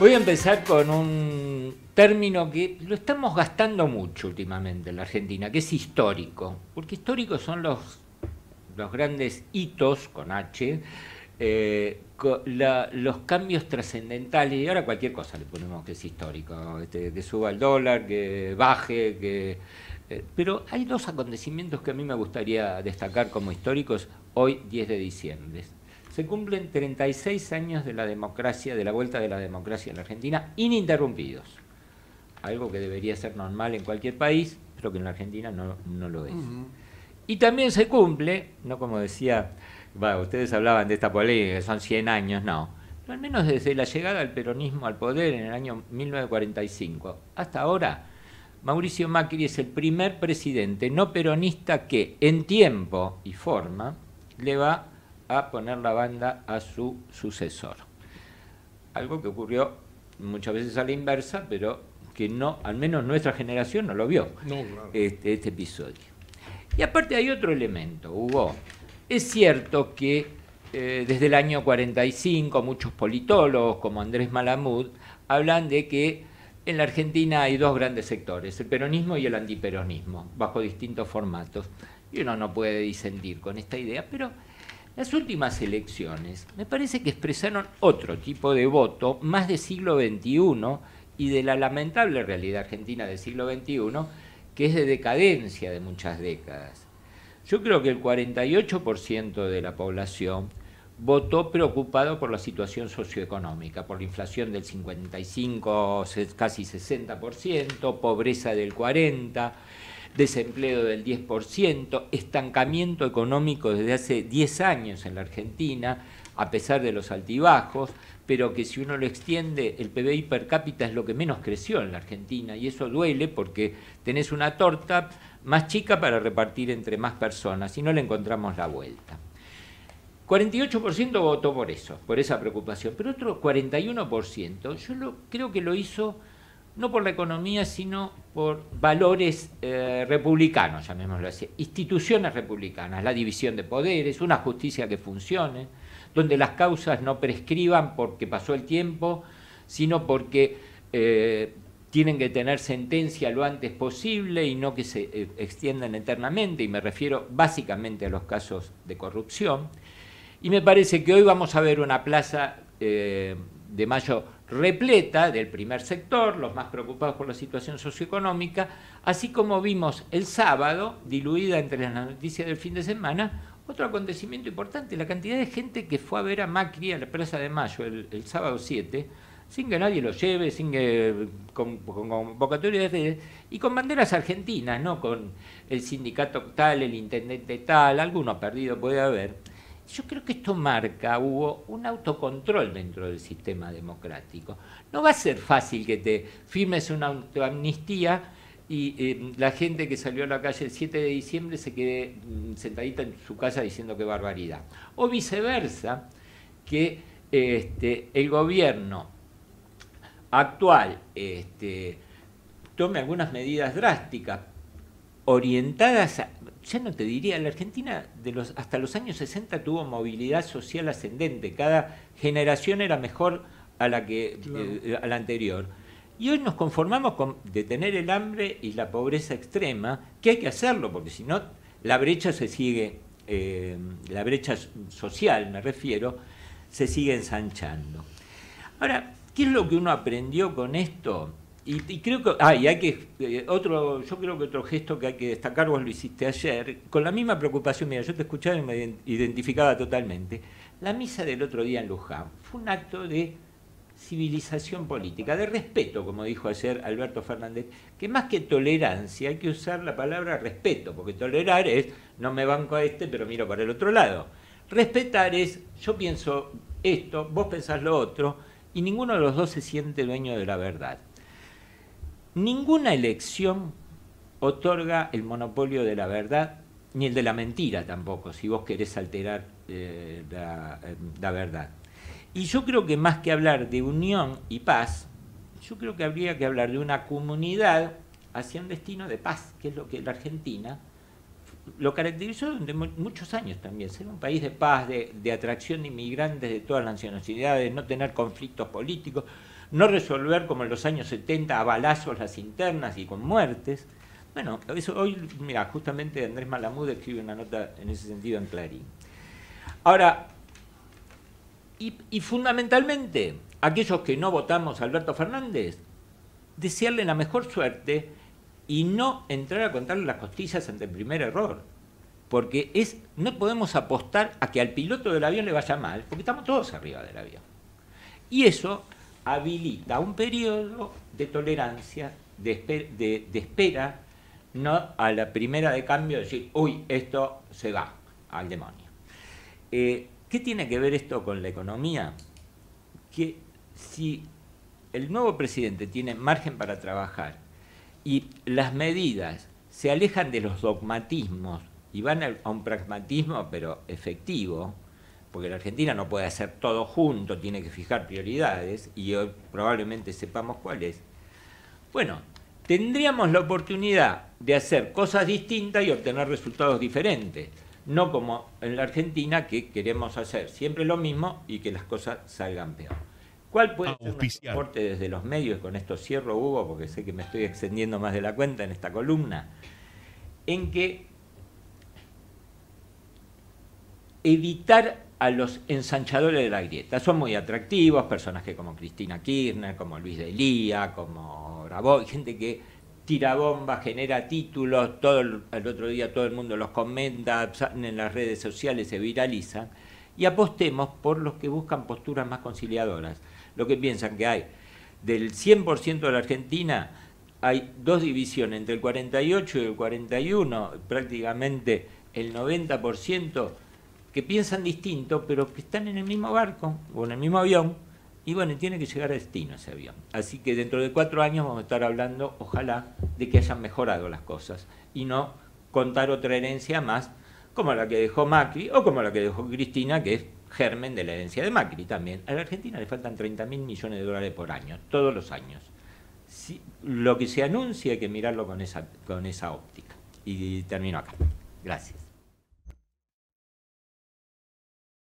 Voy a empezar con un término que lo estamos gastando mucho últimamente en la Argentina, que es histórico, porque históricos son los, los grandes hitos con H, eh, los cambios trascendentales, y ahora cualquier cosa le ponemos que es histórico, este, que suba el dólar, que baje, que... Eh, pero hay dos acontecimientos que a mí me gustaría destacar como históricos hoy 10 de diciembre se cumplen 36 años de la democracia, de la vuelta de la democracia en la Argentina, ininterrumpidos. Algo que debería ser normal en cualquier país, pero que en la Argentina no, lo es. Y también se cumple, no como decía, ustedes hablaban de esta polémica, que son 100 años, no. Pero al menos desde la llegada del peronismo al poder en el año 1945 hasta ahora, Mauricio Macri es el primer presidente no peronista que en tiempo y forma le va a poner la banda a su sucesor. Algo que ocurrió muchas veces a la inversa, pero que no, al menos nuestra generación no lo vio, este, este, episodio. Y aparte hay otro elemento, Hugo. Es cierto que eh, desde el año 45 muchos politólogos como Andrés Malamud hablan de que en la Argentina hay dos grandes sectores, el peronismo y el antiperonismo, bajo distintos formatos. Y uno no puede disentir con esta idea, pero las últimas elecciones me parece que expresaron otro tipo de voto, más del siglo XXI y de la lamentable realidad argentina del siglo XXI, que es de decadencia de muchas décadas. Yo creo que el 48% de la población votó preocupado por la situación socioeconómica, por la inflación del 55, casi 60%, pobreza del 40%, desempleo del 10%, estancamiento económico desde hace 10 años en la Argentina, a pesar de los altibajos, pero que si uno lo extiende, el PBI per cápita es lo que menos creció en la Argentina y eso duele porque tenés una torta más chica para repartir entre más personas y no le encontramos la vuelta. 48% votó por eso, por esa preocupación, pero otro 41% yo creo que lo hizo no por la economía, sino por valores eh, republicanos, llamémoslo así, instituciones republicanas, la división de poderes, una justicia que funcione, donde las causas no prescriban porque pasó el tiempo, sino porque eh, tienen que tener sentencia lo antes posible y no que se eh, extiendan eternamente, y me refiero básicamente a los casos de corrupción. Y me parece que hoy vamos a ver una plaza de mayo repleta del primer sector, los más preocupados por la situación socioeconómica, así como vimos el sábado, diluida entre las noticias del fin de semana, otro acontecimiento importante, la cantidad de gente que fue a ver a Macri a la Plaza de Mayo el, sábado 7, sin que nadie lo lleve, sin que, con, convocatoria de redes, y con banderas argentinas, ¿no? con el sindicato tal, el intendente tal, alguno perdido puede haber yo creo que esto marca, hubo un autocontrol dentro del sistema democrático. No va a ser fácil que te firmes una amnistía y eh, la gente que salió a la calle el 7 de diciembre se quede mm, sentadita en su casa diciendo qué barbaridad. O viceversa, que este, el gobierno actual este, tome algunas medidas drásticas orientadas ya no te diría, la Argentina hasta los años 60 tuvo movilidad social ascendente, cada generación era mejor a la, que, eh, eh, a la anterior. Y hoy nos conformamos con detener el hambre y la pobreza extrema, que hay que hacerlo, porque si no, la brecha se sigue, eh, la brecha social, me refiero, se sigue ensanchando. Ahora, ¿qué es lo que uno aprendió con esto? Y, creo que, ah, hay que, eh, otro, yo creo que otro gesto que hay que destacar, vos lo hiciste ayer, con la misma preocupación, mira, yo te escuchaba y me identificaba totalmente. La misa del otro día en Luján fue un acto de civilización política, de respeto, como dijo ayer Alberto Fernández, que más que tolerancia hay que usar la palabra respeto, porque tolerar es no me banco a este, pero miro para el otro lado. Respetar es yo pienso esto, vos pensás lo otro, y ninguno de los dos se siente dueño de la verdad. Ninguna elección otorga el monopolio de la verdad, ni el de la mentira tampoco, si vos querés alterar eh, eh, la, verdad. Y yo creo que más que hablar de unión y paz, yo creo que habría que hablar de una comunidad hacia un destino de paz, que es lo que la Argentina lo caracterizó durante muchos años también, ser un país de paz, de, atracción de inmigrantes de todas las nacionalidades, no tener conflictos políticos, no resolver como en los años 70 a balazos las internas y con muertes. Bueno, eso hoy, mira, justamente Andrés Malamud escribe una nota en ese sentido en Clarín. Ahora, y, fundamentalmente, aquellos que no votamos a Alberto Fernández, desearle la mejor suerte y no entrar a contarle las costillas ante el primer error. Porque es, no podemos apostar a que al piloto del avión le vaya mal, porque estamos todos arriba del avión. Y eso habilita un periodo de tolerancia, de, espera, no a la primera de cambio decir, uy, esto se va al demonio. Eh, ¿Qué tiene que ver esto con la economía? Que si el nuevo presidente tiene margen para trabajar y las medidas se alejan de los dogmatismos y van a un pragmatismo pero efectivo, porque la Argentina no puede hacer todo junto, tiene que fijar prioridades y hoy probablemente sepamos cuáles. Bueno, tendríamos la oportunidad de hacer cosas distintas y obtener resultados diferentes, no como en la Argentina que queremos hacer siempre lo mismo y que las cosas salgan peor. ¿Cuál puede ser el aporte desde los medios? Con esto cierro, Hugo, porque sé que me estoy extendiendo más de la cuenta en esta columna. En que evitar a los ensanchadores de la grieta. Son muy atractivos, personajes como Cristina Kirchner, como Luis de Elía, como Grabois, gente que tira bombas, genera títulos, todo el, otro día todo el mundo los comenta, en las redes sociales se viralizan, y apostemos por los que buscan posturas más conciliadoras. Lo que piensan que hay del 100% de la Argentina, hay dos divisiones, entre el 48 y el 41, prácticamente el 90% que piensan distinto, pero que están en el mismo barco o en el mismo avión, y bueno, tiene que llegar a destino ese avión. Así que dentro de cuatro años vamos a estar hablando, ojalá, de que hayan mejorado las cosas y no contar otra herencia más, como la que dejó Macri o como la que dejó Cristina, que es germen de la herencia de Macri también. A la Argentina le faltan 30 mil millones de dólares por año, todos los años. Si, lo que se anuncia hay que mirarlo con esa, con esa óptica. Y termino acá. Gracias.